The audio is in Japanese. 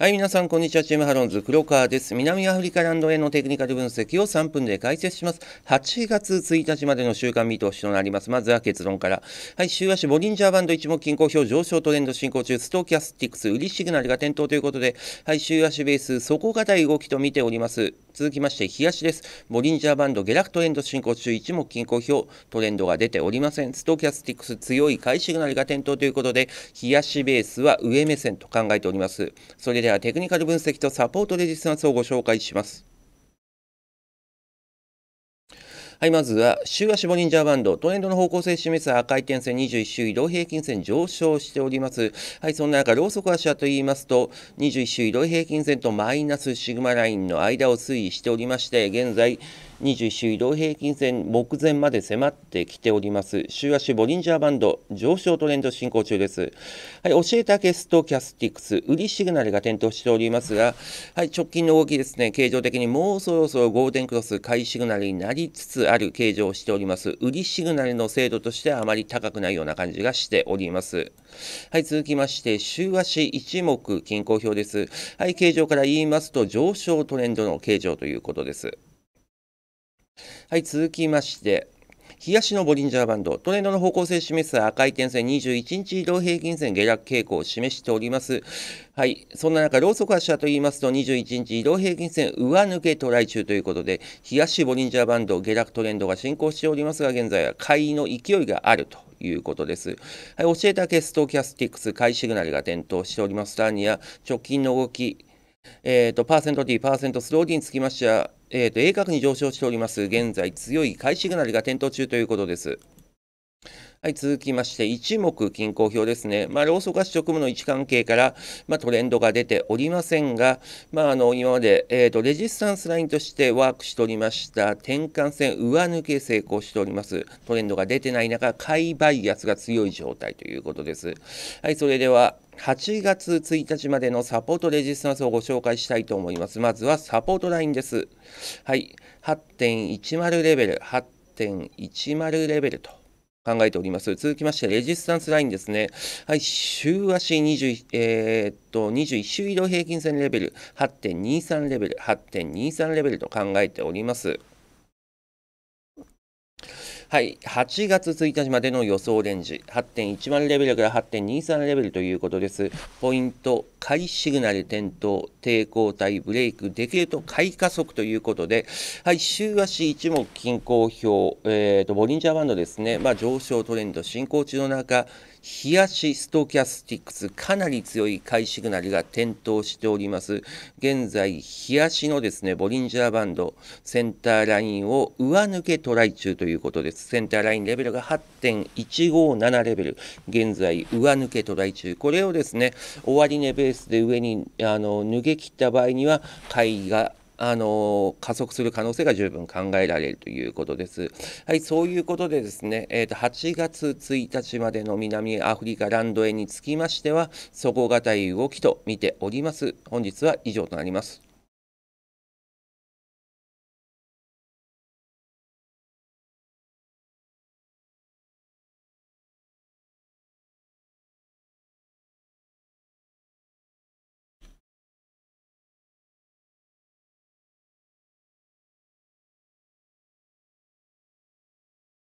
はい、皆さん、こんにちは。チームハロンズ、黒川です。南アフリカランドへのテクニカル分析を3分で解説します。8月1日までの週間見通しとなります。まずは結論から。はい、週足、ボリンジャーバンド一目均衡表上昇トレンド進行中、ストーキャスティックス、売りシグナルが点灯ということで、はい、週足ベース、底堅い動きと見ております。続きまして、日足です。ボリンジャーバンド下落トレンド進行中、一目均衡表、トレンドが出ておりません。ストーキャスティックス、強い買いシグナルが点灯ということで、日足ベースは上目線と考えております。それではテクニカル分析とサポートレジスタンスをご紹介します。はい、まずは、週足ボリンジャーバンド、トレンドの方向性を示す赤い点線21周移動平均線上昇しております。はい、そんな中、ローソク足はと言いますと、21周移動平均線とマイナスシグマラインの間を推移しておりまして、現在、21週移動平均線目前まで迫ってきております週足ボリンジャーバンド上昇トレンド進行中です、はい、教えたケストキャスティクス売りシグナルが点灯しておりますが、はい、直近の動きですね形状的にもうそろそろゴールデンクロス買いシグナルになりつつある形状をしております売りシグナルの精度としてはあまり高くないような感じがしておりますはい続きまして週足一目均衡表ですはい形状から言いますと上昇トレンドの形状ということですはい続きまして冷やしのボリンジャーバンド、トレンドの方向性示す赤い点線21日移動平均線下落傾向を示しております。はい。そんな中、ローソク足と言いますと、21日移動平均線上抜けトライ中ということで、冷やしボリンジャーバンド、下落トレンドが進行しておりますが、現在は買いの勢いがあるということです。はい。教えたケストキャスティックス、買いシグナルが点灯しております。ターニア、直近の動き、えー、と、パーセントティー、パーセントスローデ D につきましては、えーと、と鋭角に上昇しております現在強い買いシグナルが点灯中ということですはい、続きまして、一目均衡表ですね。まあ、ローソク足務の位置関係から、まあ、トレンドが出ておりませんが、まあ、あの、今まで、えっ、ー、と、レジスタンスラインとしてワークしておりました、転換線上抜け成功しております。トレンドが出てない中、買いバイアスが強い状態ということです。はい、それでは、8月1日までのサポートレジスタンスをご紹介したいと思います。まずはサポートラインです。はい、8.10レベル、8.10レベルと。考えております。続きまして、レジスタンスラインですね。はい、週足21、えー、っと、21週移動平均線レベル、8.23レベル、8.23レベルと考えております。はい、8月1日までの予想レンジ、8.10レベルから8.23レベルということです。ポイント、回シグナル点灯、抵抗体ブレイク、デケート回加速ということで、はい、週足一目均衡表、えーと、ボリンジャーバンドですね、まあ、上昇トレンド進行中の中、冷やしストキャスティックス、かなり強い買いシグナルが点灯しております。現在、冷やしのですね、ボリンジャーバンド、センターラインを上抜けトライ中ということです。センターラインレベルが8.157レベル、現在、上抜けトライ中。これをですね、終値ベースで上にあの脱げ切った場合には買いがあの加速する可能性が十分考えられるということです。はい、そういうことでですね、えーと8月1日までの南アフリカランドへにつきましては、底堅い動きと見ております。本日は以上となります。